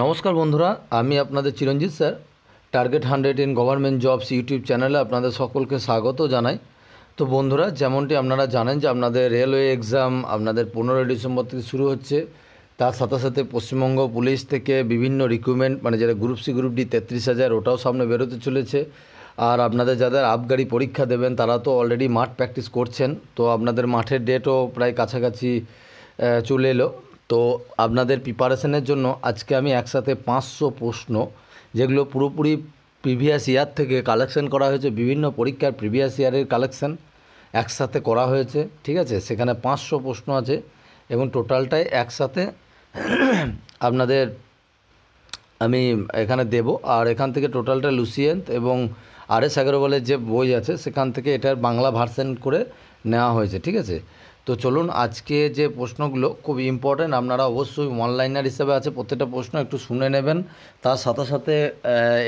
নমস্কার বন্ধুরা আমি আপনাদের Chiranjit sir target hundred in government jobs YouTube চ্যানেলে আপনাদের সকলকে স্বাগত জানাই তো বন্ধুরা যেমনটি আপনারা জানেন যে আপনাদের রেলওয়ে এক্সাম আপনাদের পনেরোই ডিসেম্বর থেকে শুরু হচ্ছে তার সাথে সাথে পশ্চিমবঙ্গ পুলিশ থেকে বিভিন্ন রিক্রুটমেন্ট মানে যারা গ্রুপ সি গ্রুপ ডি তেত্রিশ হাজার ওটাও সামনে বেরোতে চলেছে আর আপনাদের যাদের আবগাড়ি পরীক্ষা দেবেন তারা তো অলরেডি মাঠ প্র্যাকটিস করছেন তো আপনাদের মাঠের ডেটও প্রায় কাছাকাছি চলে এলো তো আপনাদের প্রিপারেশনের জন্য আজকে আমি একসাথে পাঁচশো প্রশ্ন যেগুলো পুরোপুরি প্রিভিয়াস ইয়ার থেকে কালেকশন করা হয়েছে বিভিন্ন পরীক্ষার প্রিভিয়াস ইয়ারের কালেকশন একসাথে করা হয়েছে ঠিক আছে সেখানে পাঁচশো প্রশ্ন আছে এবং টোটালটাই একসাথে আপনাদের আমি এখানে দেব আর এখান থেকে টোটালটা লুসিয়েন্ত এবং আর এস আগরওয়ালের যে বই আছে সেখান থেকে এটার বাংলা ভার্সেন করে নেওয়া হয়েছে ঠিক আছে তো চলুন আজকে যে প্রশ্নগুলো খুব ইম্পর্ট্যান্ট আপনারা অবশ্যই অনলাইনার হিসেবে আছে প্রত্যেকটা প্রশ্ন একটু শুনে নেবেন তার সাথে সাথে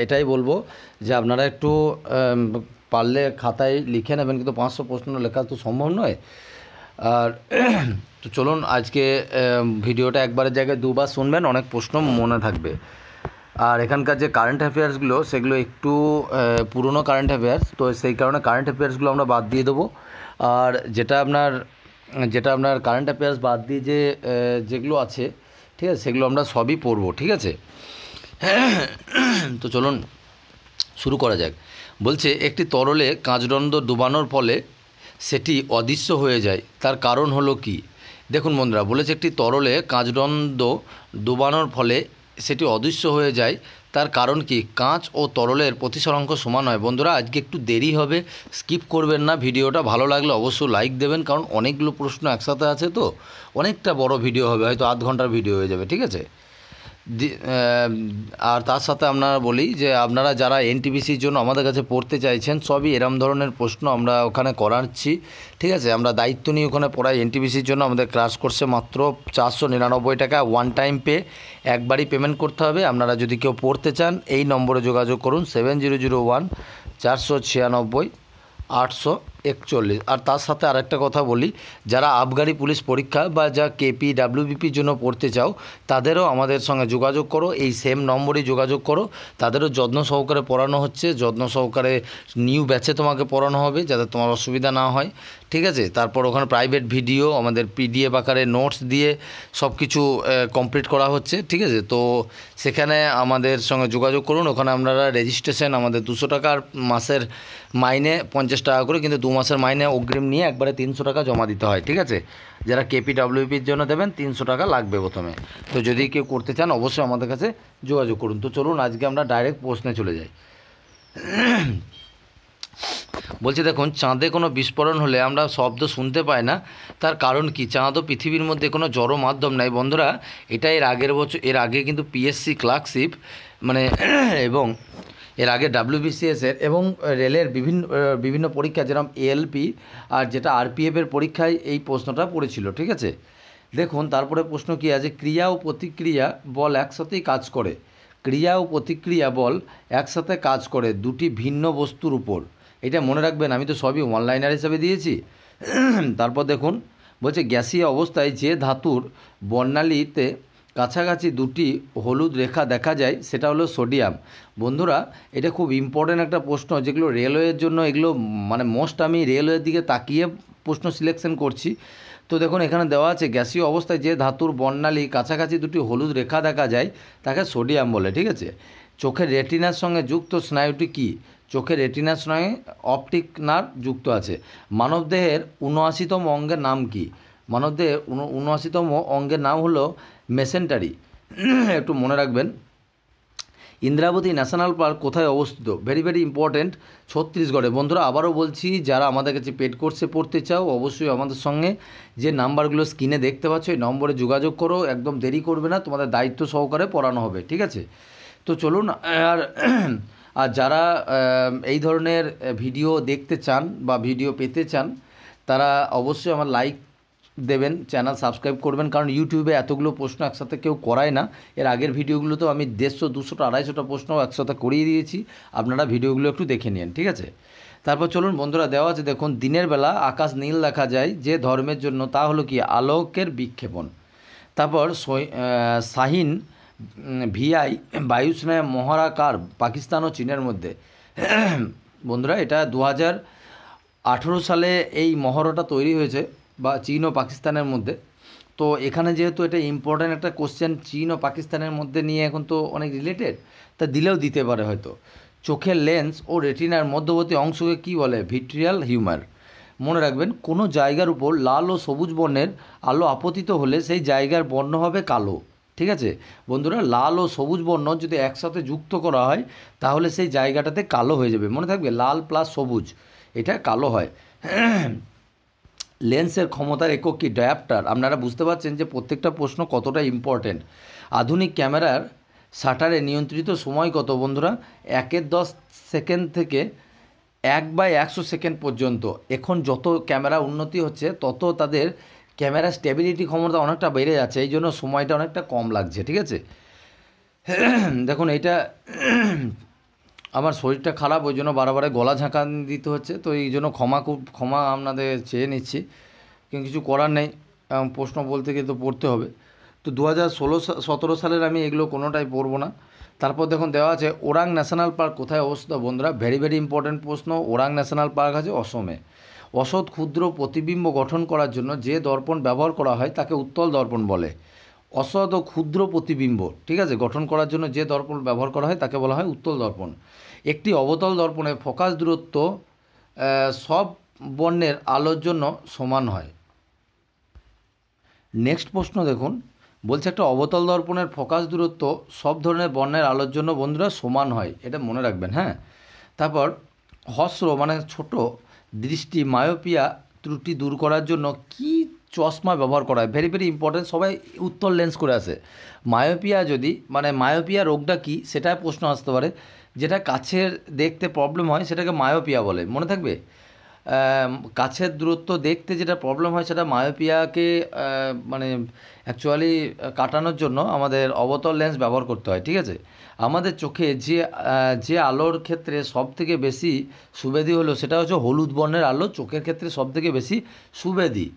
এটাই বলবো যে আপনারা একটু পারলে খাতায় লিখে নেবেন কিন্তু পাঁচশো প্রশ্ন লেখা তো সম্ভব নয় আর তো চলুন আজকে ভিডিওটা একবারের জায়গায় দুবার শুনবেন অনেক প্রশ্ন মনে থাকবে আর এখানকার যে কারেন্ট অ্যাফেয়ার্সগুলো সেগুলো একটু পুরনো কারেন্ট অ্যাফেয়ার্স তো সেই কারণে কারেন্ট অ্যাফেয়ার্সগুলো আমরা বাদ দিয়ে দেবো আর যেটা আপনার যেটা আপনার কারেন্ট অ্যাফেয়ার্স বাদ দিয়ে যে যেগুলো আছে ঠিক আছে সেগুলো আমরা সবই পড়বো ঠিক আছে তো চলুন শুরু করা যাক বলছে একটি তরলে কাঁচদণ্ড ডুবানোর ফলে সেটি অদৃশ্য হয়ে যায় তার কারণ হলো কি দেখুন বন্ধুরা বলেছে একটি তরলে কাঁচদণ্ড ডুবানোর ফলে সেটি অদৃশ্য হয়ে যায় তার কারণ কি কাঁচ ও তরলের প্রতিসরাঙ্ক সমান হয় বন্ধুরা আজকে একটু দেরি হবে স্কিপ করবেন না ভিডিওটা ভালো লাগলে অবশ্যই লাইক দেবেন কারণ অনেকগুলো প্রশ্ন একসাথে আছে তো অনেকটা বড় ভিডিও হবে হয়তো আধ ঘন্টার ভিডিও হয়ে যাবে ঠিক আছে আর তার সাথে আপনারা বলি যে আপনারা যারা এনটিপিসির জন্য আমাদের কাছে পড়তে চাইছেন সবই এরম ধরনের প্রশ্ন আমরা ওখানে করাচ্ছি ঠিক আছে আমরা দায়িত্ব নিয়ে ওখানে পড়াই এনটিপিসির জন্য আমাদের ক্লাস করছে মাত্র চারশো নিরানব্বই টাকা ওয়ান টাইম পে একবারই পেমেন্ট করতে হবে আপনারা যদি কেউ পড়তে চান এই নম্বরে যোগাযোগ করুন সেভেন জিরো জিরো ওয়ান চারশো ছিয়ানব্বই আটশো একচল্লিশ আর তার সাথে আরেকটা কথা বলি যারা আবগারি পুলিশ পরীক্ষা বা যা কেপি ডাব্লিউবিপির জন্য পড়তে চাও তাদেরও আমাদের সঙ্গে যোগাযোগ করো এই সেম নম্বরেই যোগাযোগ করো তাদেরও যত্ন সহকারে পড়ানো হচ্ছে যত্ন সহকারে নিউ ব্যাচে তোমাকে পড়ানো হবে যাতে তোমার অসুবিধা না হয় ঠিক আছে তারপর ওখানে প্রাইভেট ভিডিও আমাদের পিডিএফ আকারে নোটস দিয়ে সব কিছু কমপ্লিট করা হচ্ছে ঠিক আছে তো সেখানে আমাদের সঙ্গে যোগাযোগ করুন ওখানে আপনারা রেজিস্ট্রেশন আমাদের দুশো টাকার মাসের মাইনে পঞ্চাশ টাকা করে কিন্তু দু মাসের মাইনে অগ্রিম নিয়ে একবারে তিনশো টাকা জমা দিতে হয় ঠিক আছে যারা কেপি ডাব্লিউপির জন্য দেবেন তিনশো টাকা লাগবে প্রথমে তো যদি কেউ করতে চান অবশ্যই আমাদের কাছে যোগাযোগ করুন তো চলুন আজকে আমরা ডাইরেক্ট প্রশ্নে চলে যাই বলছি দেখুন চাঁদে কোনো বিস্ফোরণ হলে আমরা শব্দ শুনতে পাই না তার কারণ কি চাঁদ ও পৃথিবীর মধ্যে কোনো জড় মাধ্যম নাই বন্ধুরা এটা এর আগের বছর এর আগে কিন্তু পিএসসি ক্লার্কশিপ মানে এবং এর আগে ডাব্লিউবিসিএসের এবং রেলের বিভিন্ন বিভিন্ন পরীক্ষা যেরকম এএলপি আর যেটা আরপিএফের পরীক্ষায় এই প্রশ্নটা পড়েছিল ঠিক আছে দেখুন তারপরে প্রশ্ন কী আছে ক্রিয়া ও প্রতিক্রিয়া বল একসাথেই কাজ করে ক্রিয়া ও প্রতিক্রিয়া বল একসাথে কাজ করে দুটি ভিন্ন বস্তুর উপর এটা মনে রাখবেন আমি তো সবই অনলাইনার হিসাবে দিয়েছি তারপর দেখুন বলছে গ্যাসীয় অবস্থায় যে ধাতুর বর্ণালীতে কাছাকাছি দুটি হলুদ রেখা দেখা যায় সেটা হলো সোডিয়াম বন্ধুরা এটা খুব ইম্পর্টেন্ট একটা প্রশ্ন যেগুলো রেলওয়ের জন্য এগুলো মানে মোস্ট আমি রেলওয়ের দিকে তাকিয়ে প্রশ্ন সিলেকশন করছি তো দেখুন এখানে দেওয়া আছে গ্যাসীয় অবস্থায় যে ধাতুর বর্ণালী কাছাকাছি দুটি হলুদ রেখা দেখা যায় তাকে সোডিয়াম বলে ঠিক আছে চোখের রেটিনার সঙ্গে যুক্ত স্নায়ুটি কী চোখের রেটিনার সঙ্গে অপটিক নার যুক্ত আছে মানবদেহের উনআশিতম অঙ্গের নাম কী মানবদেহের উনআশিতম অঙ্গের নাম হলো মেসেন্টারি একটু মনে রাখবেন ইন্দ্রাবতী ন্যাশনাল পার্ক কোথায় অবস্থিত ভেরি ভেরি ইম্পর্ট্যান্ট ছত্তিশগড়ে বন্ধুরা আবারও বলছি যারা আমাদের কাছে পেড কোর্সে পড়তে চাও অবশ্যই আমাদের সঙ্গে যে নাম্বারগুলো স্ক্রিনে দেখতে পাচ্ছ ওই নম্বরে যোগাযোগ করো একদম দেরি করবে না তোমাদের দায়িত্ব সহকারে পড়ানো হবে ঠিক আছে তো চলুন আর আর যারা এই ধরনের ভিডিও দেখতে চান বা ভিডিও পেতে চান তারা অবশ্যই আমার লাইক দেবেন চ্যানেল সাবস্ক্রাইব করবেন কারণ ইউটিউবে এতগুলো প্রশ্ন একসাথে কেউ করায় না এর আগের ভিডিওগুলোতেও আমি দেড়শো দুশোটা আড়াইশোটা প্রশ্ন একসাথে করিয়ে দিয়েছি আপনারা ভিডিওগুলো একটু দেখে নিন ঠিক আছে তারপর চলুন বন্ধুরা দেওয়া আছে দেখুন দিনের বেলা আকাশ নীল দেখা যায় যে ধর্মের জন্য তা হলো কি আলোকের বিক্ষেপণ তারপর শাহিন ভিআই বায়ুসেনায় মহারাকার পাকিস্তান ও চীনের মধ্যে বন্ধুরা এটা দু সালে এই মহরটা তৈরি হয়েছে বা চীন ও পাকিস্তানের মধ্যে তো এখানে যেহেতু এটা ইম্পর্ট্যান্ট একটা কোশ্চেন চীন ও পাকিস্তানের মধ্যে নিয়ে এখন তো অনেক রিলেটেড তা দিলেও দিতে পারে হয়তো চোখের লেন্স ও রেটিনার মধ্যবর্তী অংশকে কি বলে ভিট্রিয়াল হিউমার মনে রাখবেন কোনো জায়গার উপর লাল ও সবুজ বর্ণের আলো আপতিত হলে সেই জায়গার বর্ণ হবে কালো ঠিক আছে বন্ধুরা লাল ও সবুজ বর্ণ যদি একসাথে যুক্ত করা হয় তাহলে সেই জায়গাটাতে কালো হয়ে যাবে মনে থাকবে লাল প্লাস সবুজ এটা কালো হয় লেন্সের ক্ষমতার একক কি ডায়াপ্টার আপনারা বুঝতে পারছেন যে প্রত্যেকটা প্রশ্ন কতটা ইম্পর্টেন্ট আধুনিক ক্যামেরার শাটারে নিয়ন্ত্রিত সময় কত বন্ধুরা একের দশ সেকেন্ড থেকে এক বাই একশো সেকেন্ড পর্যন্ত এখন যত ক্যামেরা উন্নতি হচ্ছে তত তাদের ক্যামেরা স্টেবিলিটি ক্ষমতা অনেকটা বেড়ে যাচ্ছে এই জন্য সময়টা অনেকটা কম লাগছে ঠিক আছে দেখুন এটা আমার শরীরটা খারাপ ওই জন্য বারে গলা ঝাঁকান দিতে হচ্ছে তো এই জন্য ক্ষমা খুব ক্ষমা আপনাদের চেয়ে নিচ্ছি কিন্তু কিছু করার নেই প্রশ্ন বলতে গিয়ে তো পড়তে হবে তো দু হাজার ষোলো সতেরো সালের আমি এগুলো কোনোটাই পড়বো না তারপর দেখুন দেওয়া আছে ওরাং ন্যাশনাল পার্ক কোথায় অবস্থিত বন্ধুরা ভেরি ভেরি ইম্পর্টেন্ট প্রশ্ন ওরাং ন্যাশনাল পার্ক আছে অসমে অসৎ ক্ষুদ্র প্রতিবিম্ব গঠন করার জন্য যে দর্পণ ব্যবহার করা হয় তাকে উত্তল দর্পণ বলে অসৎ ও ক্ষুদ্র প্রতিবিম্ব ঠিক আছে গঠন করার জন্য যে দর্পণ ব্যবহার করা হয় তাকে বলা হয় উত্তল দর্পণ একটি অবতল দর্পণে ফোকাস দূরত্ব সব বর্ণের আলোর জন্য সমান হয় নেক্সট প্রশ্ন দেখুন বলছে একটা অবতল দর্পণের ফোকাস দূরত্ব সব ধরনের বর্ণের আলোর জন্য বন্ধুরা সমান হয় এটা মনে রাখবেন হ্যাঁ তারপর হস্র মানে ছোট দৃষ্টি মায়োপিয়া ত্রুটি দূর করার জন্য কী চশমা ব্যবহার করা হয় ভেরি ভেরি ইম্পর্টেন্ট সবাই উত্তর লেন্স করে আসে মায়োপিয়া যদি মানে মায়োপিয়া রোগটা কী সেটা প্রশ্ন আসতে পারে যেটা কাছের দেখতে প্রবলেম হয় সেটাকে মায়োপিয়া বলে মনে থাকবে কাছের দূরত্ব দেখতে যেটা প্রবলেম হয় সেটা মায়োপিয়াকে মানে অ্যাকচুয়ালি কাটানোর জন্য আমাদের অবতল লেন্স ব্যবহার করতে হয় ঠিক আছে আমাদের চোখে যে যে আলোর ক্ষেত্রে সবথেকে বেশি সুবেদি হলো সেটা হচ্ছে হলুদ বর্ণের আলো চোখের ক্ষেত্রে সবথেকে বেশি সুবেদি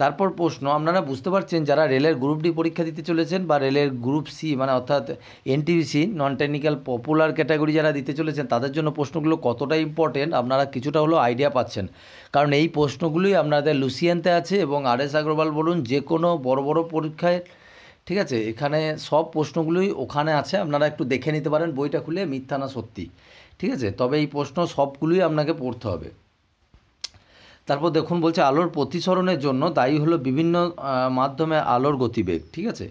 তারপর প্রশ্ন আপনারা বুঝতে পারছেন যারা রেলের গ্রুপ ডি পরীক্ষা দিতে চলেছেন বা রেলের গ্রুপ সি মানে অর্থাৎ NTPC non technical popular category যারা দিতে চলেছেন তাদের জন্য প্রশ্নগুলো কতটা ইম্পর্টেন্ট আপনারা কিছুটা হলেও আইডিয়া পাচ্ছেন কারণ এই প্রশ্নগুলোই আপনাদের লুসিয়ানতে আছে এবং আর এস আগরওয়াল বলুন যে কোনো বড় বড় পরীক্ষায় ঠিক আছে এখানে সব প্রশ্নগুলোই ওখানে আছে আপনারা একটু দেখে নিতে পারেন বইটা খুলে মিথ্যা না সত্যি ঠিক আছে তবে এই প্রশ্ন সবগুলোই আপনাকে পড়তে হবে তারপর দেখুন বলছে আলোর প্রতিসরণের জন্য দায়ী হলো বিভিন্ন মাধ্যমে আলোর গতিবেগ ঠিক আছে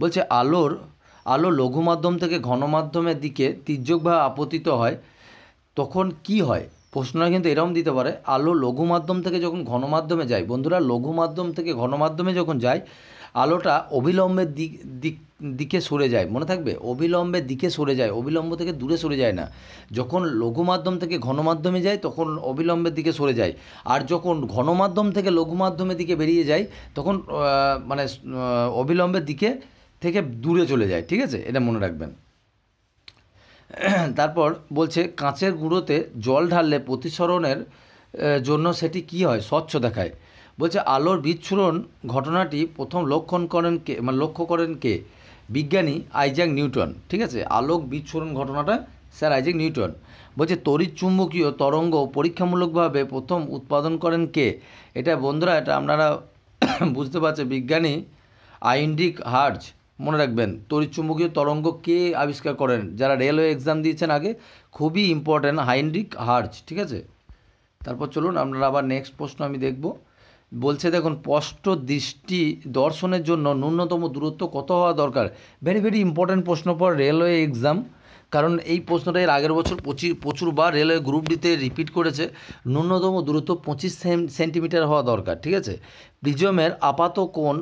বলছে আলোর আলো লঘু মাধ্যম থেকে ঘন মাধ্যমের দিকে তির্যকভাবে আপতিত হয় তখন কি হয় প্রশ্নটা কিন্তু এরকম দিতে পারে আলো লঘু মাধ্যম থেকে যখন ঘন মাধ্যমে যায় বন্ধুরা লঘু মাধ্যম থেকে ঘন মাধ্যমে যখন যায় আলোটা অবিলম্বের দিক দিক দিকে সরে যায় মনে থাকবে অবিলম্বের দিকে সরে যায় অবিলম্ব থেকে দূরে সরে যায় না যখন লঘু মাধ্যম থেকে ঘন মাধ্যমে যায় তখন অবিলম্বের দিকে সরে যায় আর যখন ঘন মাধ্যম থেকে লঘু মাধ্যমের দিকে বেরিয়ে যায় তখন মানে অবিলম্বের দিকে থেকে দূরে চলে যায় ঠিক আছে এটা মনে রাখবেন তারপর বলছে কাঁচের গুঁড়োতে জল ঢাললে প্রতিসরণের জন্য সেটি কি হয় স্বচ্ছ দেখায় বলছে আলোর বিচ্ছুরণ ঘটনাটি প্রথম লক্ষণ করেন কে মানে লক্ষ্য করেন কে বিজ্ঞানী আইজ্যাক নিউটন ঠিক আছে আলোক বিচ্ছুরণ ঘটনাটা স্যার আইজ্যাক নিউটন বলছে চুম্বকীয় তরঙ্গ পরীক্ষামূলকভাবে প্রথম উৎপাদন করেন কে এটা বন্ধুরা এটা আপনারা বুঝতে পারছেন বিজ্ঞানী আইন্ডিক হার্জ মনে রাখবেন চুম্বকীয় তরঙ্গ কে আবিষ্কার করেন যারা রেলওয়ে এক্সাম দিয়েছেন আগে খুবই ইম্পর্ট্যান্ট হাইন্ডিক হার্জ ঠিক আছে তারপর চলুন আপনারা আবার নেক্সট প্রশ্ন আমি দেখবো বলছে দেখুন স্পষ্ট দৃষ্টি দর্শনের জন্য ন্যূনতম দূরত্ব কত হওয়া দরকার ভেরি ভেরি ইম্পর্ট্যান্ট প্রশ্ন পর রেলওয়ে এক্সাম কারণ এই প্রশ্নটা এর আগের বছর প্রচুর প্রচুরবার রেলওয়ে গ্রুপ ডিতে রিপিট করেছে ন্যূনতম দূরত্ব পঁচিশ সেন্টিমিটার হওয়া দরকার ঠিক আছে প্রিজমের আপাত কোণ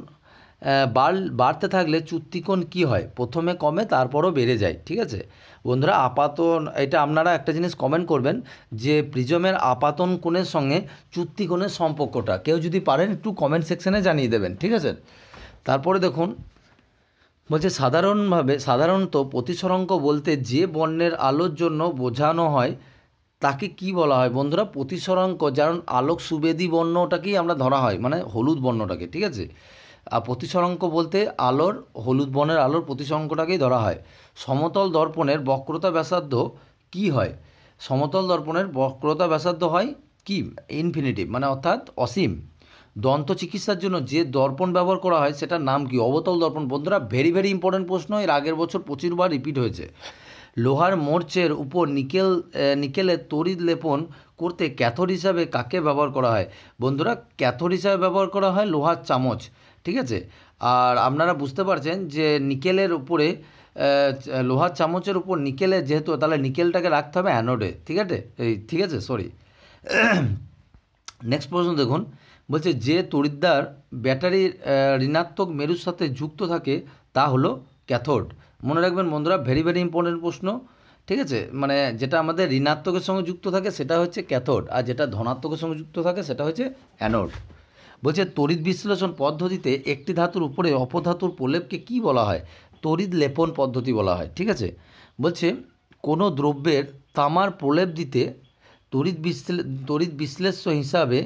বাড়তে থাকলে চুক্তিকোণ কি হয় প্রথমে কমে তারপরও বেড়ে যায় ঠিক আছে বন্ধুরা আপাতন এটা আপনারা একটা জিনিস কমেন্ট করবেন যে প্রিজমের আপাতন কোণের সঙ্গে চুক্তিকোণের সম্পর্কটা কেউ যদি পারেন একটু কমেন্ট সেকশনে জানিয়ে দেবেন ঠিক আছে তারপরে দেখুন বলছে সাধারণভাবে সাধারণত প্রতিসরঙ্ক বলতে যে বর্ণের আলোর জন্য বোঝানো হয় তাকে কি বলা হয় বন্ধুরা প্রতিসরঙ্ক যেমন আলোক সুবেদী বর্ণটাকেই আমরা ধরা হয় মানে হলুদ বর্ণটাকে ঠিক আছে আর প্রতিসরঙ্ক বলতে আলোর হলুদ বনের আলোর প্রতিসরঙ্কটাকেই ধরা হয় সমতল দর্পণের বক্রতা ব্যাসার্ধ কি হয় সমতল দর্পণের বক্রতা ব্যাসার্ধ হয় কি ইনফিনিটিভ মানে অর্থাৎ অসীম দন্ত চিকিৎসার জন্য যে দর্পণ ব্যবহার করা হয় সেটার নাম কি অবতল দর্পণ বন্ধুরা ভেরি ভেরি ইম্পর্টেন্ট প্রশ্ন এর আগের বছর প্রচুরবার রিপিট হয়েছে লোহার মোর্চের উপর নিকেল নিকেলের তড়িৎ লেপন করতে ক্যাথর হিসাবে কাকে ব্যবহার করা হয় বন্ধুরা ক্যাথর হিসাবে ব্যবহার করা হয় লোহার চামচ ঠিক আছে আর আপনারা বুঝতে পারছেন যে নিকেলের উপরে লোহার চামচের উপর নিকেলে যেহেতু তাহলে নিকেলটাকে রাখতে হবে অ্যানোডে ঠিক আছে এই ঠিক আছে সরি নেক্সট প্রশ্ন দেখুন বলছে যে তড়িদ্দার ব্যাটারির ঋণাত্মক মেরুর সাথে যুক্ত থাকে তা হলো ক্যাথোড মনে রাখবেন বন্ধুরা ভেরি ভেরি ইম্পর্টেন্ট প্রশ্ন ঠিক আছে মানে যেটা আমাদের ঋণাত্মকের সঙ্গে যুক্ত থাকে সেটা হচ্ছে ক্যাথোড আর যেটা ধনাত্মকের সঙ্গে যুক্ত থাকে সেটা হচ্ছে অ্যানোড বলছে তড়িৎ বিশ্লেষণ পদ্ধতিতে একটি ধাতুর উপরে অপধাতুর প্রলেপকে কি বলা হয় তড়িৎ লেপন পদ্ধতি বলা হয় ঠিক আছে বলছে কোনো দ্রব্যের তামার প্রলেপ দিতে তড়িৎ বিশ্লে তড়িৎ বিশ্লেষ্য হিসাবে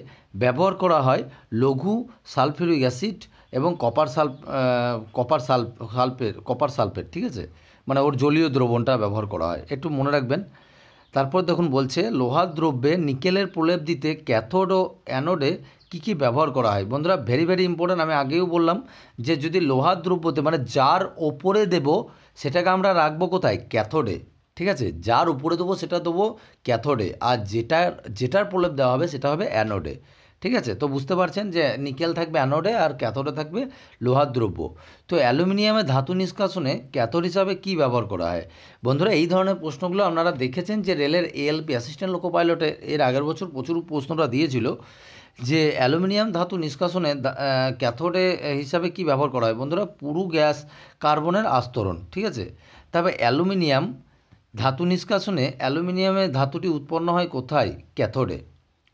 ব্যবহার করা হয় লঘু সালফিউরিক অ্যাসিড এবং কপার সাল কপার সাল সালফেট কপার সালফেট ঠিক আছে মানে ওর জলীয় দ্রবণটা ব্যবহার করা হয় একটু মনে রাখবেন তারপর দেখুন বলছে লোহার দ্রব্যে নিকেলের প্রলেপ দিতে ক্যাথোড ও অ্যানোডে কি কি ব্যবহার করা হয় বন্ধুরা ভেরি ভেরি ইম্পর্ট্যান্ট আমি আগেও বললাম যে যদি লোহার দ্রব্যতে মানে যার ওপরে দেব সেটাকে আমরা রাখবো কোথায় ক্যাথোডে ঠিক আছে যার উপরে দেবো সেটা দেবো ক্যাথোডে আর যেটা যেটার প্রলেপ দেওয়া হবে সেটা হবে অ্যানোডে ঠিক আছে তো বুঝতে পারছেন যে নিকেল থাকবে অ্যানোডে আর ক্যাথোডে থাকবে লোহার দ্রব্য তো অ্যালুমিনিয়ামের ধাতু নিষ্কাশনে ক্যাথোড হিসাবে কি ব্যবহার করা হয় বন্ধুরা এই ধরনের প্রশ্নগুলো আপনারা দেখেছেন যে রেলের এএলপি অ্যাসিস্ট্যান্ট লোকো পাইলটে এর আগের বছর প্রচুর প্রশ্নটা দিয়েছিল যে অ্যালুমিনিয়াম ধাতু নিষ্কাশনে ক্যাথোডে হিসাবে কি ব্যবহার করা হয় বন্ধুরা পুরু গ্যাস কার্বনের আস্তরণ ঠিক আছে তবে অ্যালুমিনিয়াম ধাতু নিষ্কাশনে অ্যালুমিনিয়ামের ধাতুটি উৎপন্ন হয় কোথায় ক্যাথোডে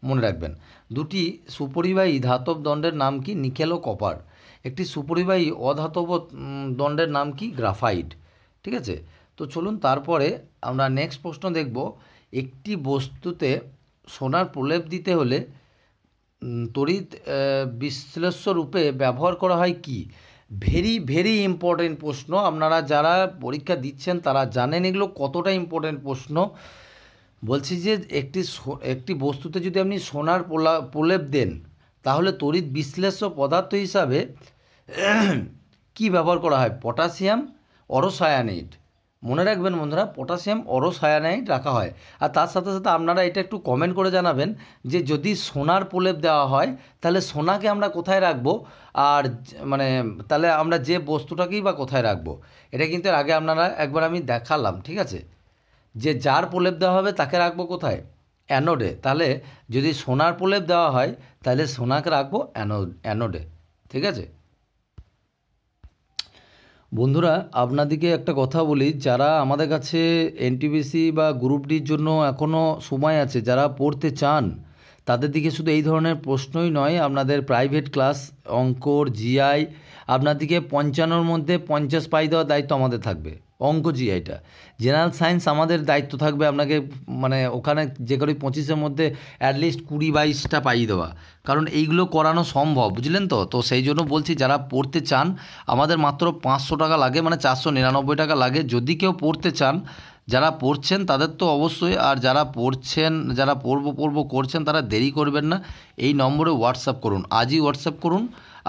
মনে রাখবেন দুটি সুপরিবাহী ধাতব দণ্ডের নাম কি নিখেল ও কপার একটি সুপরিবাহী অধাতব দণ্ডের নাম কি গ্রাফাইট ঠিক আছে তো চলুন তারপরে আমরা নেক্সট প্রশ্ন দেখব একটি বস্তুতে সোনার প্রলেপ দিতে হলে তড়িৎ বিশ্লেষ্য রূপে ব্যবহার করা হয় কি ভেরি ভেরি ইম্পর্টেন্ট প্রশ্ন আপনারা যারা পরীক্ষা দিচ্ছেন তারা জানেন এগুলো কতটা ইম্পর্টেন্ট প্রশ্ন বলছি যে একটি একটি বস্তুতে যদি আপনি সোনার পোলা প্রলেপ দেন তাহলে তড়িৎ বিশ্লেষ্য পদার্থ হিসাবে কি ব্যবহার করা হয় পটাশিয়াম অরোসায়ানিড মনে রাখবেন বন্ধুরা পটাশিয়াম অরোসায়ানাইড রাখা হয় আর তার সাথে সাথে আপনারা এটা একটু কমেন্ট করে জানাবেন যে যদি সোনার প্রলেপ দেওয়া হয় তাহলে সোনাকে আমরা কোথায় রাখবো আর মানে তাহলে আমরা যে বস্তুটাকেই বা কোথায় রাখবো এটা কিন্তু আগে আপনারা একবার আমি দেখালাম ঠিক আছে যে যার প্রলেপ দেওয়া হবে তাকে রাখবো কোথায় অ্যানোডে তাহলে যদি সোনার প্রলেপ দেওয়া হয় তাহলে সোনাকে রাখবো অ্যানো অ্যানোডে ঠিক আছে বন্ধুরা আপনাদেরকে একটা কথা বলি যারা আমাদের কাছে এনটিবিসি বা গ্রুপ ডির জন্য এখনও সময় আছে যারা পড়তে চান তাদের দিকে শুধু এই ধরনের প্রশ্নই নয় আপনাদের প্রাইভেট ক্লাস অঙ্কর জিআই আপনাদেরকে পঞ্চান্নর মধ্যে পঞ্চাশ পাই দেওয়ার দায়িত্ব আমাদের থাকবে অঙ্ক জিআইটা জেনারেল সায়েন্স আমাদের দায়িত্ব থাকবে আপনাকে মানে ওখানে যে করে পঁচিশের মধ্যে অ্যাটলিস্ট কুড়ি বাইশটা পাইয়ে দেওয়া কারণ এইগুলো করানো সম্ভব বুঝলেন তো তো সেই জন্য বলছি যারা পড়তে চান আমাদের মাত্র পাঁচশো টাকা লাগে মানে চারশো নিরানব্বই টাকা লাগে যদি কেউ পড়তে চান যারা পড়ছেন তাদের তো অবশ্যই আর যারা পড়ছেন যারা পড়ব পড়ব করছেন তারা দেরি করবেন না এই নম্বরে হোয়াটসঅ্যাপ করুন আজই হোয়াটসঅ্যাপ করুন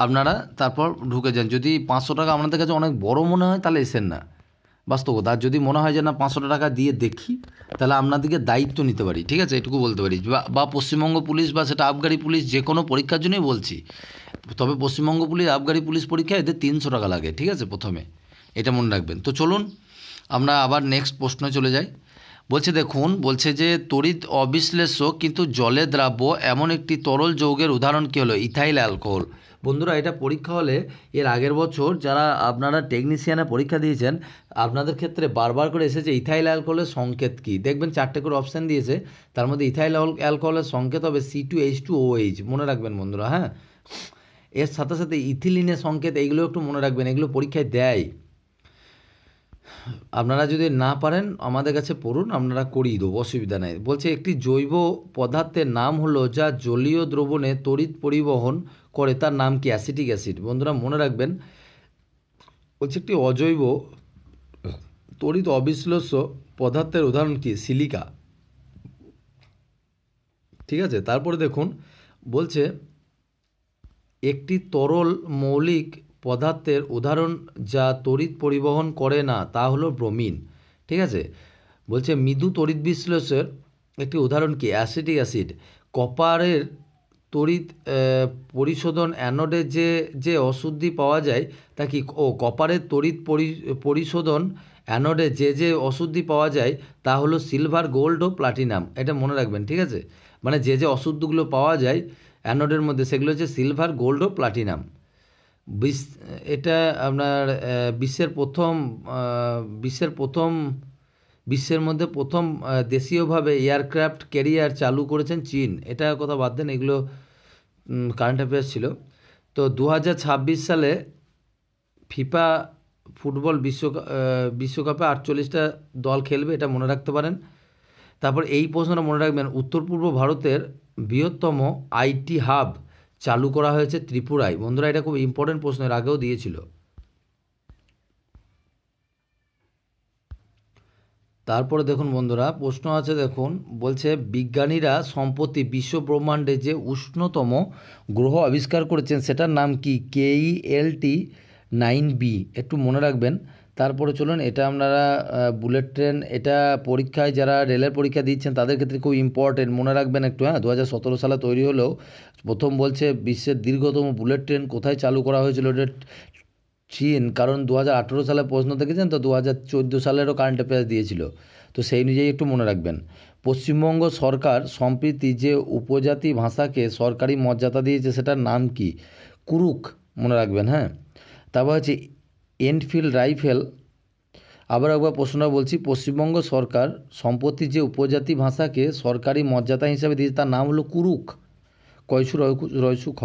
আপনারা তারপর ঢুকে যান যদি পাঁচশো টাকা আপনাদের কাছে অনেক বড় মনে হয় তাহলে এসেন না বাস্তবতা আর যদি মনে হয় যে না পাঁচশো টাকা দিয়ে দেখি তাহলে আপনাদেরকে দায়িত্ব নিতে পারি ঠিক আছে এটুকু বলতে পারি বা পশ্চিমবঙ্গ পুলিশ বা সেটা আবগারি পুলিশ যে কোনো পরীক্ষার জন্যই বলছি তবে পশ্চিমবঙ্গ পুলিশ আবগারি পুলিশ পরীক্ষা এদের তিনশো টাকা লাগে ঠিক আছে প্রথমে এটা মনে রাখবেন তো চলুন আমরা আবার নেক্সট প্রশ্নে চলে যাই বলছে দেখুন বলছে যে তড়িৎ অবিশ্লেষক কিন্তু জলে দ্রাব্য এমন একটি তরল যৌগের উদাহরণ কী হলো ইথাইল অ্যালকোহল বন্ধুরা এটা পরীক্ষা হলে এর আগের বছর যারা আপনারা টেকনিশিয়ানে পরীক্ষা দিয়েছেন আপনাদের ক্ষেত্রে বারবার করে এসেছে ইথাইল অ্যালকোহলের সংকেত কী দেখবেন চারটে করে অপশান দিয়েছে তার মধ্যে ইথাইল অ্যালকোহলের সংকেত হবে C two H two O H মনে রাখবেন বন্ধুরা হ্যাঁ এর সাথে সাথে ইথিলিনের সংকেত এইগুলো একটু মনে রাখবেন এগুলো পরীক্ষায় দেয় আপনারা যদি না পারেন আমাদের কাছে পড়ুন আপনারা করিয়ে দেবো অসুবিধা নেই বলছে একটি জৈব পদার্থের নাম হলো যা জলীয় দ্রবণে তড়িৎ পরিবহন করে তার নাম কি অ্যাসিটিক অ্যাসিড বন্ধুরা মনে রাখবেন বলছে একটি অজৈব তড়িৎ অবিশ্লেষ্য পদার্থের উদাহরণ কি সিলিকা ঠিক আছে তারপরে দেখুন বলছে একটি তরল মৌলিক পদার্থের উদাহরণ যা তড়িৎ পরিবহন করে না তা হলো ব্রোমিন ঠিক আছে বলছে মৃদু তড়িৎ বিশ্লেষের একটি উদাহরণ কি অ্যাসিটিক অ্যাসিড কপারের তড়িৎ পরিশোধন অ্যানোডে যে যে অশুদ্ধি পাওয়া যায় তা কি ও কপারের তড়িৎ পরিশোধন অ্যানোডে যে যে অশুদ্ধি পাওয়া যায় তা হলো সিলভার গোল্ড ও প্লাটিনাম এটা মনে রাখবেন ঠিক আছে মানে যে যে অশুদ্ধগুলো পাওয়া যায় অ্যানোডের মধ্যে সেগুলো হচ্ছে সিলভার গোল্ড ও প্লাটিনাম এটা আপনার বিশ্বের প্রথম বিশ্বের প্রথম বিশ্বের মধ্যে প্রথম দেশীয়ভাবে এয়ারক্রাফট ক্যারিয়ার চালু করেছেন চীন এটা কথা বাদ দেন এগুলো কারেন্ট অ্যাফেয়ার্স ছিল তো দু সালে ফিফা ফুটবল বিশ্বকাপ বিশ্বকাপে আটচল্লিশটা দল খেলবে এটা মনে রাখতে পারেন তারপর এই প্রশ্নটা মনে রাখবেন উত্তর পূর্ব ভারতের বৃহত্তম আইটি হাব চালু করা হয়েছে ত্রিপুরায় বন্ধুরা এটা খুব ইম্পর্টেন্ট প্রশ্নের আগেও দিয়েছিল তারপরে দেখুন বন্ধুরা প্রশ্ন আছে দেখুন বলছে বিজ্ঞানীরা সম্প্রতি বিশ্ব ব্রহ্মাণ্ডে যে উষ্ণতম গ্রহ আবিষ্কার করেছেন সেটার নাম কি কেই এল টি নাইন বি একটু মনে রাখবেন তারপরে চলুন এটা আপনারা বুলেট ট্রেন এটা পরীক্ষায় যারা রেলের পরীক্ষা দিচ্ছেন তাদের ক্ষেত্রে খুব ইম্পর্টেন্ট মনে রাখবেন একটু হ্যাঁ দু সালে তৈরি হলেও প্রথম বলছে বিশ্বের দীর্ঘতম বুলেট ট্রেন কোথায় চালু করা হয়েছিল ওটা চীন কারণ দু সালে প্রশ্ন দেখেছেন তো দু হাজার সালেরও কারেন্ট অ্যাফেয়ার্স দিয়েছিল তো সেই অনুযায়ী একটু মনে রাখবেন পশ্চিমবঙ্গ সরকার সম্প্রীতি যে উপজাতি ভাষাকে সরকারি মর্যাদা দিয়েছে সেটার নাম কি কুরুক মনে রাখবেন হ্যাঁ তারপর হচ্ছে এনফিল্ড রাইফেল আবার একবার প্রশ্নটা বলছি পশ্চিমবঙ্গ সরকার সম্প্রতি যে উপজাতি ভাষাকে সরকারি মর্যাদা হিসাবে দিয়েছে তার নাম হলো কুরুক কয়সু রয়সু খ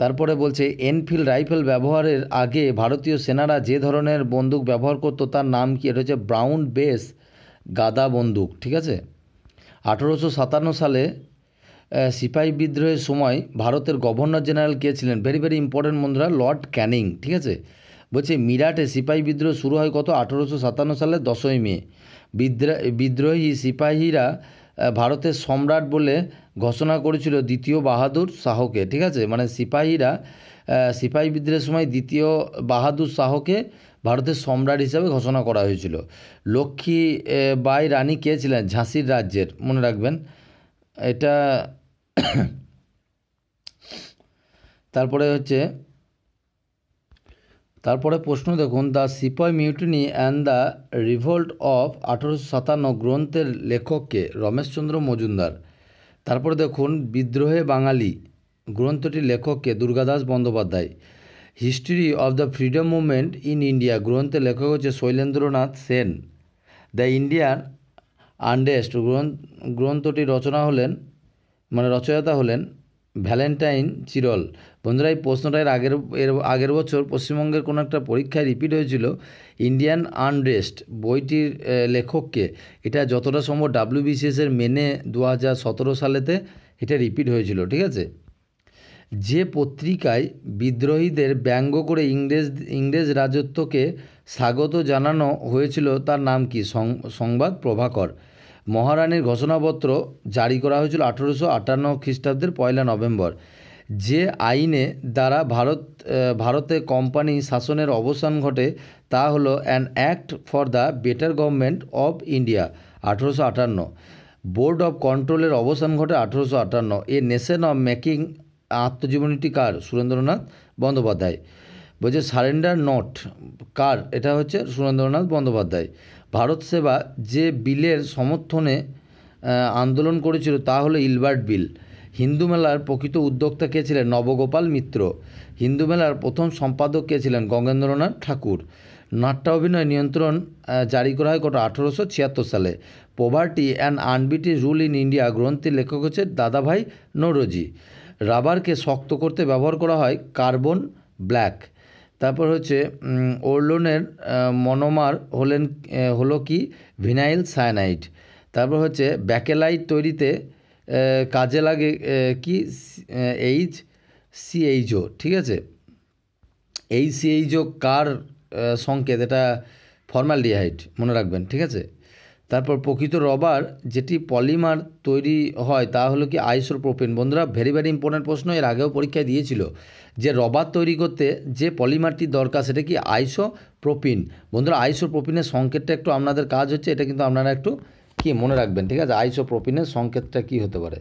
তারপরে বলছে এনফিল্ড রাইফেল ব্যবহারের আগে ভারতীয় সেনারা যে ধরনের বন্দুক ব্যবহার করতো তার নাম কি এটা হচ্ছে ব্রাউন বেস গাদা বন্দুক ঠিক আছে আঠেরোশো সাতান্ন সালে সিপাহী বিদ্রোহের সময় ভারতের গভর্নর জেনারেল কে ছিলেন ভেরি ভেরি ইম্পর্টেন্ট বন্ধুরা লর্ড ক্যানিং ঠিক আছে বলছে মিরাটে সিপাহী বিদ্রোহ শুরু হয় কত আঠেরোশো সাতান্ন সালে দশই মে বিদ্রোহী সিপাহীরা ভারতের সম্রাট বলে ঘোষণা করেছিল দ্বিতীয় বাহাদুর শাহকে ঠিক আছে মানে সিপাহীরা সিপাহী বিদ্রোহের সময় দ্বিতীয় বাহাদুর শাহকে ভারতের সম্রাট হিসাবে ঘোষণা করা হয়েছিল লক্ষ্মী বাই রানী কে ছিলেন ঝাঁসির রাজ্যের মনে রাখবেন এটা তারপরে হচ্ছে তারপরে প্রশ্ন দেখুন the sepoy mutiny and the revolt of আঠারোশো সাতান্ন গ্রন্থের লেখককে রমেশচন্দ্র মজুমদার তারপরে দেখুন বিদ্রোহে বাঙালি গ্রন্থটির লেখককে Durgadas Bandyopadhyay history of the freedom movement in India গ্রন্থের লেখক হচ্ছে Sailendranath Sen the Indian unrest গ্রন্থটি রচনা হলেন মানে রচয়তা হলেন ভ্যালেন্টাইন চিরল বন্ধুরা এই প্রশ্নটা এর আগের এর আগের বছর পশ্চিমবঙ্গের কোনো একটা পরীক্ষায় রিপিট হয়েছিল ইন্ডিয়ান আনরেস্ট বইটির লেখককে এটা যতটা সম্ভব ডাব্লিউবিসিএসের মেনে দু হাজার সতেরো সালেতে এটা রিপিট হয়েছিল ঠিক আছে যে পত্রিকায় বিদ্রোহীদের ব্যঙ্গ করে ইংরেজ ইংরেজ রাজত্বকে স্বাগত জানানো হয়েছিল তার নাম কি সংবাদ প্রভাকর মহারানীর ঘোষণাপত্র জারি করা হয়েছিল আঠেরোশো আটান্ন খ্রিস্টাব্দের পয়লা নভেম্বর যে আইনে দ্বারা ভারত ভারতে কোম্পানি শাসনের অবসান ঘটে তা হল an act for the better government of India আঠেরোশো আটান্ন বোর্ড অফ কন্ট্রোলের অবসান ঘটে আঠেরোশো আটান্ন এ নেশন অফ মেকিং আত্মজীবনীটি কার সুরেন্দ্রনাথ বন্দ্যোপাধ্যায় বলছে সারেন্ডার নট কার এটা হচ্ছে সুরেন্দ্রনাথ বন্দ্যোপাধ্যায় ভারত সেবা যে বিলের সমর্থনে আন্দোলন করেছিল তা হলো ইলবার্ট বিল হিন্দু মেলার প্রকৃত উদ্যোক্তা কে ছিলেন নবগোপাল মিত্র হিন্দু মেলার প্রথম সম্পাদক কে ছিলেন গঙ্গেন্দ্রনাথ ঠাকুর নাট্য অভিনয় নিয়ন্ত্রণ জারি করা হয় গত আঠেরোশো ছিয়াত্তর সালে poverty and unBritish rule in India গ্রন্থের লেখক হচ্ছে দাদাভাই নরোজি রাবারকে শক্ত করতে ব্যবহার করা হয় কার্বন ব্ল্যাক তারপর হচ্ছে ওরলোনের মনোমার হলেন হলো কি ভিনাইল সায়ানাইড তারপর হচ্ছে ব্যাকেলাইট তৈরিতে কাজে লাগে কি এইচ সিএইচও ঠিক আছে এই সিএইচও কার সংকেত এটা ফর্মাল ডিহাইট মনে রাখবেন ঠিক আছে তারপর প্রকৃত রবার যেটি পলিমার তৈরি হয় তা হলো কি আইসোপ্রোপিন বন্ধুরা ভেরি ভেরি ইম্পর্ট্যান্ট প্রশ্ন এর আগেও পরীক্ষায় দিয়েছিল যে রবার তৈরি করতে যে পলিমারটি দরকার সেটা কি আইসোপ্রোপিন বন্ধুরা আইসোপ্রোপিনের সংকেতটা একটু আপনাদের কাজ হচ্ছে এটা কিন্তু আপনারা একটু কি মনে রাখবেন ঠিক আছে আইসোপ্রোপিনের সংকেতটা কি হতে পারে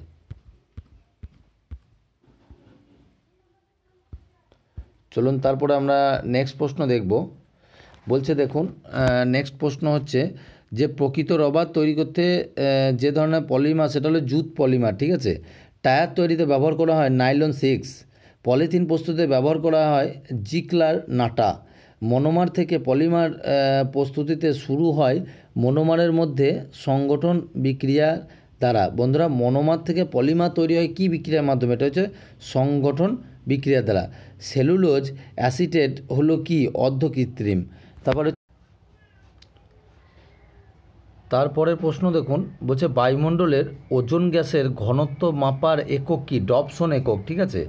চলুন তারপরে আমরা নেক্সট প্রশ্ন দেখব বলছে দেখুন নেক্সট প্রশ্ন হচ্ছে যে প্রকৃত রবার তৈরি করতে যে ধরনের পলিমার সেটা হলো জুত পলিমার ঠিক আছে টায়ার তৈরিতে ব্যবহার করা হয় নাইলন সিক্স পলিথিন প্রস্তুতে ব্যবহার করা হয় জিকলার নাটা মনোমার থেকে পলিমার প্রস্তুতিতে শুরু হয় মনোমারের মধ্যে সংগঠন বিক্রিয়া দ্বারা বন্ধুরা মনোমার থেকে পলিমার তৈরি হয় কি বিক্রিয়ার মাধ্যমে এটা হচ্ছে সংগঠন বিক্রিয়া দ্বারা সেলুলোজ অ্যাসিটেট হলো কি অর্ধকৃত্রিম তারপরে তারপরের প্রশ্ন দেখুন বলছে বায়ুমণ্ডলের ওজন গ্যাসের ঘনত্ব মাপার একক কি ডবসন একক ঠিক আছে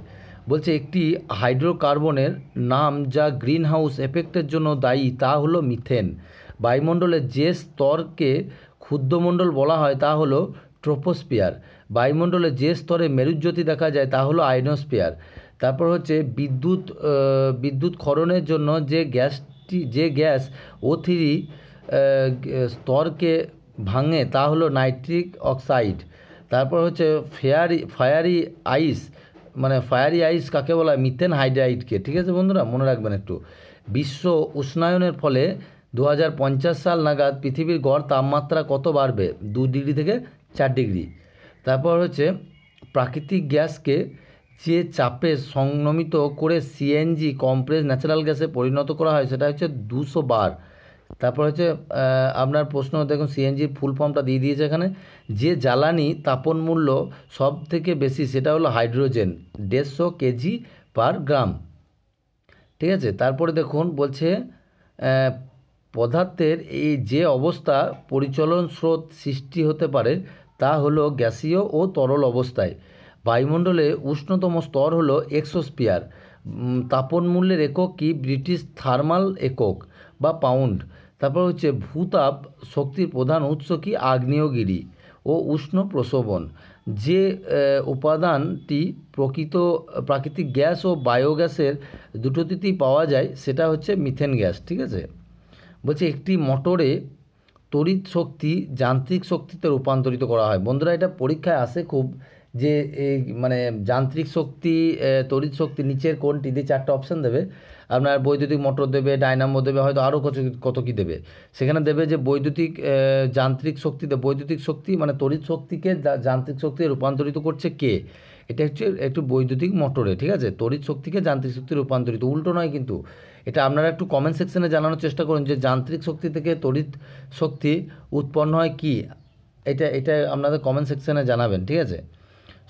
বলছে একটি হাইড্রোকার্বনের নাম যা গ্রিন হাউস এফেক্টের জন্য দায়ী তা হলো মিথেন বায়ুমণ্ডলের যে স্তরকে ক্ষুদ্রমণ্ডল বলা হয় তা হলো ট্রোপোস্পিয়ার বায়ুমণ্ডলে যে স্তরে মেরুজ্যোতি দেখা যায় তা হলো আইনোস্পিয়ার তারপর হচ্ছে বিদ্যুৎ বিদ্যুৎ ক্ষরণের জন্য যে গ্যাসটি যে গ্যাস ও থ্রি স্তরকে ভাঙে তা হলো নাইট্রিক অক্সাইড তারপর হচ্ছে ফেয়ারি ফায়ারি আইস মানে ফায়ারি আইস কাকে বলা হয় মিথেন হাইড্রাইডকে ঠিক আছে বন্ধুরা মনে রাখবেন একটু বিশ্ব উষ্ণায়নের ফলে দু সাল নাগাদ পৃথিবীর গড় তাপমাত্রা কত বাড়বে দু ডিগ্রি থেকে চার ডিগ্রি তারপর হচ্ছে প্রাকৃতিক গ্যাসকে যে চাপে সংনমিত করে সিএনজি কমপ্রেস ন্যাচারাল গ্যাসে পরিণত করা হয় সেটা হচ্ছে দুশো বার তারপর হচ্ছে আপনার প্রশ্ন দেখুন সিএনজির ফুল ফর্মটা দিয়ে দিয়েছে এখানে যে জ্বালানি তাপন মূল্য সব থেকে বেশি সেটা হলো হাইড্রোজেন দেড়শো কেজি পার গ্রাম ঠিক আছে তারপরে দেখুন বলছে পদার্থের এই যে অবস্থা পরিচলন স্রোত সৃষ্টি হতে পারে তা হলো গ্যাসীয় ও তরল অবস্থায় বায়ুমণ্ডলে উষ্ণতম স্তর হলো এক্সোস্পিয়ার তাপনমূল্যের একক কি ব্রিটিশ থার্মাল একক বা পাউন্ড তারপর হচ্ছে ভূতাপ শক্তির প্রধান উৎস কি আগ্নেয়গিরি ও উষ্ণ প্রসবন যে উপাদানটি প্রকৃত প্রাকৃতিক গ্যাস ও বায়োগ্যাসের দুটোতেই পাওয়া যায় সেটা হচ্ছে মিথেন গ্যাস ঠিক আছে বলছে একটি মোটরে তড়িৎ শক্তি যান্ত্রিক শক্তিতে রূপান্তরিত করা হয় বন্ধুরা এটা পরীক্ষায় আসে খুব যে এই মানে যান্ত্রিক শক্তি তড়িৎ শক্তি নিচের কোনটি দিয়ে চারটা অপশান দেবে আপনার বৈদ্যুতিক মোটর দেবে ডাইনামো দেবে হয়তো আরও কত কত কী দেবে সেখানে দেবে যে বৈদ্যুতিক যান্ত্রিক শক্তিতে বৈদ্যুতিক শক্তি মানে তড়িৎ শক্তিকে যান্ত্রিক শক্তি রূপান্তরিত করছে কে এটা হচ্ছে একটু বৈদ্যুতিক মোটরে ঠিক আছে তড়িৎ শক্তিকে যান্ত্রিক শক্তি রূপান্তরিত উল্টো নয় কিন্তু এটা আপনারা একটু কমেন্ট সেকশনে জানানোর চেষ্টা করুন যে যান্ত্রিক শক্তি থেকে তড়িৎ শক্তি উৎপন্ন হয় কি এটা এটা আপনাদের কমেন্ট সেকশনে জানাবেন ঠিক আছে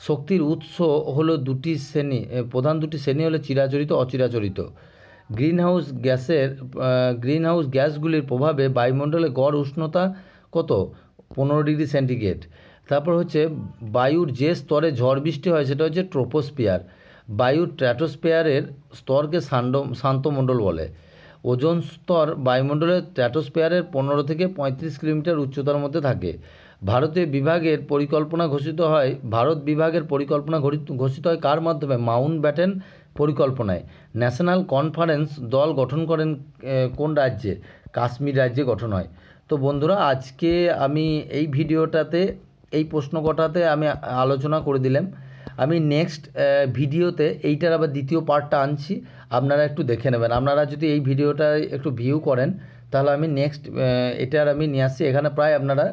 শক্তির উৎস হলো দুটি শ্রেণী প্রধান দুটি শ্রেণী হলো চিরাচরিত অচিরাচরিত গ্রিনহাউস গ্যাসের গ্রিনহাউস গ্যাসগুলির প্রভাবে বায়ুমণ্ডলে গড় উষ্ণতা কত পনেরো ডিগ্রি সেন্টিগ্রেড তারপর হচ্ছে বায়ুর যে স্তরে ঝড় বৃষ্টি হয় সেটা হচ্ছে ট্রোপোস্পিয়ার বায়ুর ট্র্যাটোস্পেয়ারের স্তরকে শান্ত শান্তমণ্ডল বলে ওজন স্তর বায়ুমণ্ডলের ট্র্যাটোস্পেয়ারের পনেরো থেকে পঁয়ত্রিশ কিলোমিটার উচ্চতার মধ্যে থাকে ভারতীয় বিভাগের পরিকল্পনা ঘোষিত হয় ভারত বিভাগের পরিকল্পনা ঘোষিত হয় কার মাধ্যমে মাউন্ট ব্যাটেন পরিকল্পনায় ন্যাশনাল কনফারেন্স দল গঠন করেন কোন রাজ্যে কাশ্মীর রাজ্যে গঠন হয় তো বন্ধুরা আজকে আমি এই ভিডিওটাতে এই প্রশ্ন কটাতে আমি আলোচনা করে দিলাম আমি নেক্সট ভিডিওতে এইটার আবার দ্বিতীয় পার্টটা আনছি আপনারা একটু দেখে নেবেন আপনারা যদি এই ভিডিওটা একটু ভিউ করেন তাহলে আমি নেক্সট এটার আমি নিয়ে আসছি এখানে প্রায় আপনারা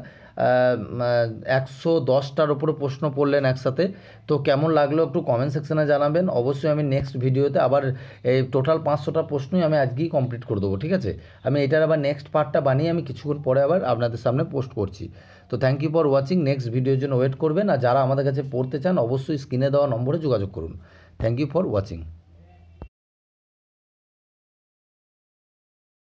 একশো দশটার ওপরে প্রশ্ন পড়লেন একসাথে তো কেমন লাগলো একটু কমেন্ট সেকশানে জানাবেন অবশ্যই আমি নেক্সট ভিডিওতে আবার এই টোটাল পাঁচশোটা প্রশ্নই আমি আজকেই কমপ্লিট করে দেবো ঠিক আছে আমি এটার আবার নেক্সট পার্টটা বানিয়ে আমি কিছুক্ষণ পরে আবার আপনাদের সামনে পোস্ট করছি তো thank you for watching next ভিডিওর জন্য ওয়েট করবেন আর যারা আমাদের কাছে পড়তে চান অবশ্যই স্ক্রিনে দেওয়া নম্বরে যোগাযোগ করুন থ্যাংক ইউ ফর ওয়াচিং